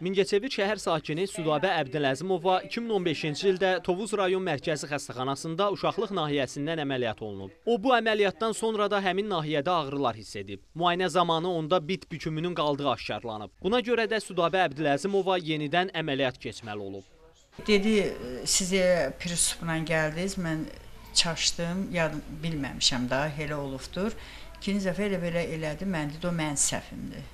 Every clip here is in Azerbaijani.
Mingəçevir şəhər sakini Südabə Əbdüləzimova 2015-ci ildə Tovuz rayon mərkəzi xəstəxanasında uşaqlıq nahiyəsindən əməliyyat olunub. O, bu əməliyyatdan sonra da həmin nahiyədə ağrılar hiss edib. Müayinə zamanı onda bit bükümünün qaldığı aşkarlanıb. Buna görə də Südabə Əbdüləzimova yenidən əməliyyat keçməli olub. Dedi, sizə pristupla gəldiniz, mən çaşdım, yad, bilməmişəm daha, elə olubdur. İkinci dəfə elə belə elədi, mən dedi, o mən səhvimdir.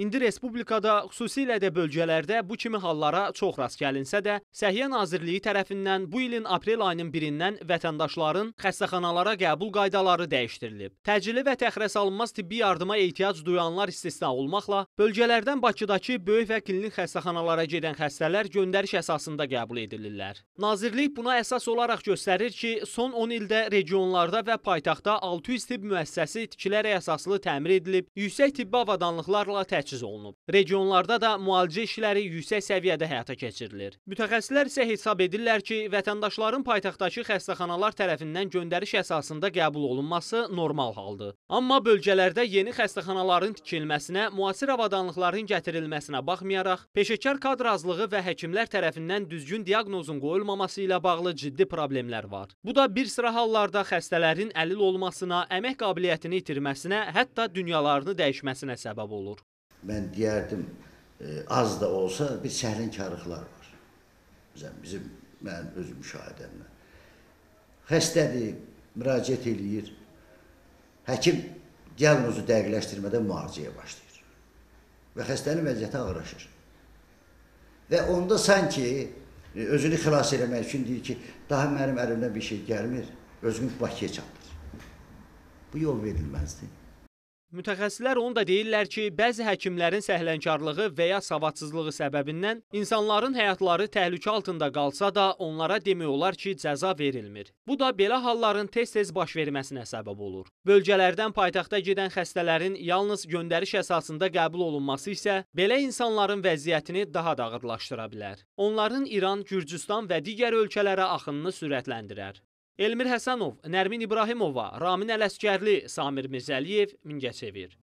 İndi Respublikada, xüsusilə də bölgələrdə bu kimi hallara çox rast gəlinsə də, Səhiyyə Nazirliyi tərəfindən bu ilin aprel ayının birindən vətəndaşların xəstəxanalara qəbul qaydaları dəyişdirilib. Təcili və təxirəsalınmaz tibbi yardıma ehtiyac duyanlar istisna olmaqla, Bölgələrdən Bakıdakı böyük və klinik xəstəxanalara gedən xəstələr göndəriş əsasında qəbul edilirlər. Nazirlik buna əsas olaraq göstərir ki, son 10 ildə regionlarda və paytaxtda 600 tibb müəssisəsi tikilərək əsaslı təmir edilib, yüksək tibbi avadanlıqlarla təchiz olunub. Regionlarda da müalicə işləri yüksək səviyyədə həyata keçirilir. Mütəxəssislər isə hesab edirlər ki, vətəndaşların paytaxtdakı xəstəxanalar tərəfindən göndəriş əsasında qəbul olunması normal haldır. Amma bölgələrdə yeni xəstəxanaların tikilməsinə müasir avadanlıqlar avadanlıqların gətirilməsinə baxmayaraq, peşəkar kadr azlığı və həkimlər tərəfindən düzgün diaqnozun qoyulmaması ilə bağlı ciddi problemlər var. Bu da bir sıra hallarda xəstələrin əlil olmasına, əmək qabiliyyətini itirməsinə, hətta dünyalarını dəyişməsinə səbəb olur. Mən deyərdim, e, az da olsa bir səhlənkarlıqlar var. Bizim, mənim öz müşahidəmlə. Xəstədir, müraciət eləyir, həkim diaqnozu dəqiqləşdirmədən müalicəyə başlayır və xəstənin vəziyyəti ağırlaşır. Və onda sanki e, özünü xilas eləmək üçün deyir ki, daha mənim əlimdən bir şey gəlmir, özümü Bakıya çatdır. Bu yol verilməzdir. Mütəxəssislər onu da deyirlər ki, bəzi həkimlərin səhlənkarlığı və ya savadsızlığı səbəbindən insanların həyatları təhlükə altında qalsa da, onlara demək olar ki, cəza verilmir. Bu da belə halların tez-tez baş verməsinə səbəb olur. Bölgələrdən paytaxta gedən xəstələrin yalnız göndəriş əsasında qəbul olunması isə belə insanların vəziyyətini daha da ağırlaşdıra bilər. Onların İran, Gürcüstan və digər ölkələrə axınını sürətləndirər. Elmir Həsənov, Nərmin İbrahimova, Ramin Ələsgərli, Samir Mirzəliyev, Mingəçevir.